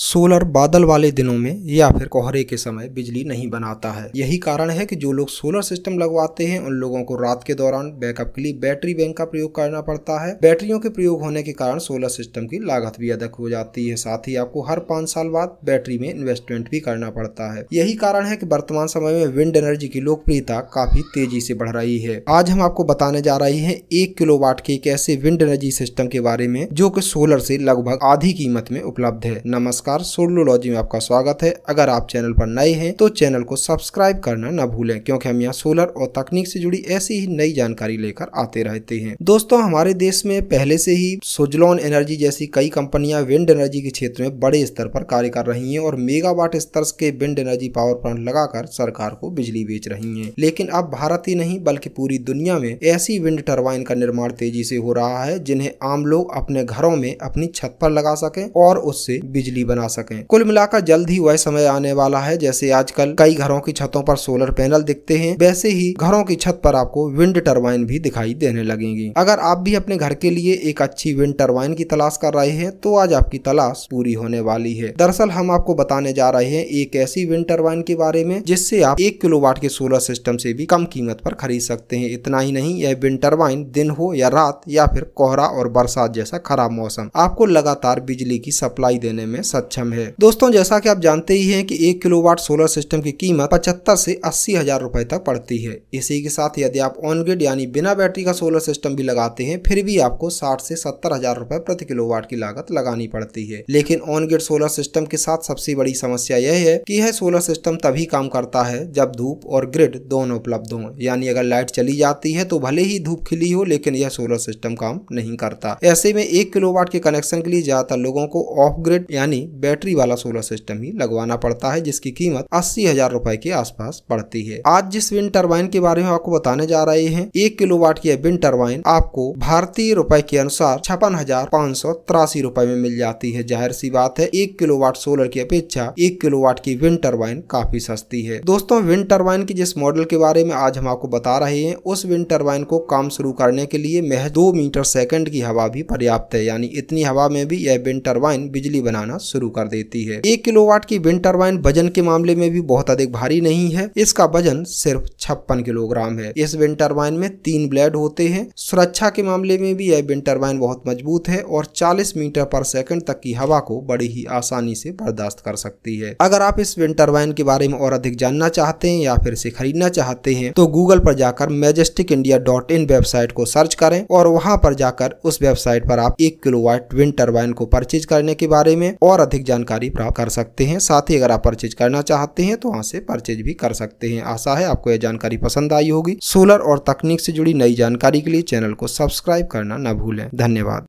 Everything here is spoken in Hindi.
सोलर बादल वाले दिनों में या फिर कोहरे के समय बिजली नहीं बनाता है यही कारण है कि जो लोग सोलर सिस्टम लगवाते हैं उन लोगों को रात के दौरान बैकअप के लिए बैटरी बैंक का प्रयोग करना पड़ता है बैटरियों के प्रयोग होने के कारण सोलर सिस्टम की लागत भी अधिक हो जाती है साथ ही आपको हर पाँच साल बाद बैटरी में इन्वेस्टमेंट भी करना पड़ता है यही कारण है की वर्तमान समय में विंड एनर्जी की लोकप्रियता काफी तेजी से बढ़ रही है आज हम आपको बताने जा रहे हैं एक किलो वाट के एक ऐसे विंड एनर्जी सिस्टम के बारे में जो की सोलर से लगभग आधी कीमत में उपलब्ध है नमस्कार नमस्कार सोलोलॉजी में आपका स्वागत है अगर आप चैनल पर नए हैं तो चैनल को सब्सक्राइब करना न भूलें क्योंकि हम यहाँ सोलर और तकनीक से जुड़ी ऐसी ही नई जानकारी लेकर आते रहते हैं दोस्तों हमारे देश में पहले से ही सुजलॉन एनर्जी जैसी कई कंपनियां विंड एनर्जी के क्षेत्र में बड़े स्तर पर कार्य कर रही है और मेगावाट स्तर के विंड एनर्जी पावर प्लांट लगाकर सरकार को बिजली बेच रही है लेकिन अब भारत ही नहीं बल्कि पूरी दुनिया में ऐसी विंड टर्बाइन का निर्माण तेजी से हो रहा है जिन्हें आम लोग अपने घरों में अपनी छत पर लगा सके और उससे बिजली बना सके कुल मिलाकर जल्द ही वह समय आने वाला है जैसे आजकल कई घरों की छतों पर सोलर पैनल दिखते हैं वैसे ही घरों की छत पर आपको विंड टर्बाइन भी दिखाई देने लगेंगी अगर आप भी अपने घर के लिए एक अच्छी विंड टर्बाइन की तलाश कर रहे हैं तो आज आपकी तलाश पूरी होने वाली है दरअसल हम आपको बताने जा रहे हैं एक ऐसी विंड टर्बाइन के बारे में जिससे आप एक किलो के सोलर सिस्टम से भी कम कीमत पर खरीद सकते हैं इतना ही नहीं यह विंड टर्बाइन दिन हो या रात या फिर कोहरा और बरसात जैसा खराब मौसम आपको लगातार बिजली की सप्लाई देने में सक्षम है दोस्तों जैसा कि आप जानते ही हैं कि एक किलोवाट सोलर सिस्टम की कीमत पचहत्तर से अस्सी हजार रुपए तक पड़ती है इसी के साथ यदि आप ऑन यानी बिना बैटरी का सोलर सिस्टम भी लगाते हैं फिर भी आपको साठ से सत्तर हजार रुपए प्रति किलोवाट की लागत लगानी पड़ती है लेकिन ऑन सोलर सिस्टम के साथ सबसे बड़ी समस्या यह है की यह सोलर सिस्टम तभी काम करता है जब धूप और ग्रिड दोनों उपलब्ध हों यानी अगर लाइट चली जाती है तो भले ही धूप खिली हो लेकिन यह सोलर सिस्टम काम नहीं करता ऐसे में एक किलोवाट के कनेक्शन के लिए ज्यादातर लोगों को ऑफ ग्रिड यानी बैटरी वाला सोलर सिस्टम ही लगवाना पड़ता है जिसकी कीमत अस्सी हजार रूपए के आसपास पड़ती है आज जिस विंड टर्बाइन के बारे में आपको बताने जा रहे हैं एक किलो वाट की विंड टर्बाइन आपको भारतीय रुपए के अनुसार छप्पन हजार पाँच सौ तिरासी रूपए में मिल जाती है जाहिर सी बात है एक किलो वाट सोलर की अपेक्षा एक किलो वाट की विंड टर्बाइन काफी सस्ती है दोस्तों विंड टर्बाइन की जिस मॉडल के बारे में आज हम आपको बता रहे हैं उस विंड टर्बाइन को काम शुरू करने के लिए महज दो मीटर सेकंड की हवा भी पर्याप्त है यानी इतनी हवा में भी यह विंड टर्बाइन बिजली बनाना शुरू शुरू कर देती है एक किलोवाट की विंड टर्बाइन वजन के मामले में भी बहुत अधिक भारी नहीं है इसका वजन सिर्फ छप्पन किलोग्राम है इस विंड टर्बाइन में तीन ब्लेड होते हैं सुरक्षा के मामले में भी यह विंड टर्बाइन बहुत मजबूत है और 40 मीटर पर सेकंड तक की हवा को बड़ी ही आसानी से बर्दाश्त कर सकती है अगर आप इस विंड टर्बाइन के बारे में और अधिक जानना चाहते हैं या फिर इसे खरीदना चाहते हैं तो गूगल पर जाकर Majestic India dot in website को सर्च करें और वहां पर जाकर उस वेबसाइट पर आप एक किलो वाइट विंड टर्बाइन को परचेज करने के बारे में और अधिक जानकारी प्राप्त कर सकते हैं साथ ही अगर आप परचेज करना चाहते हैं तो वहाँ से परचेज भी कर सकते हैं आशा है आपको यह जानकारी पसंद आई होगी सोलर और तकनीक से जुड़ी नई जानकारी के लिए चैनल को सब्सक्राइब करना न भूलें धन्यवाद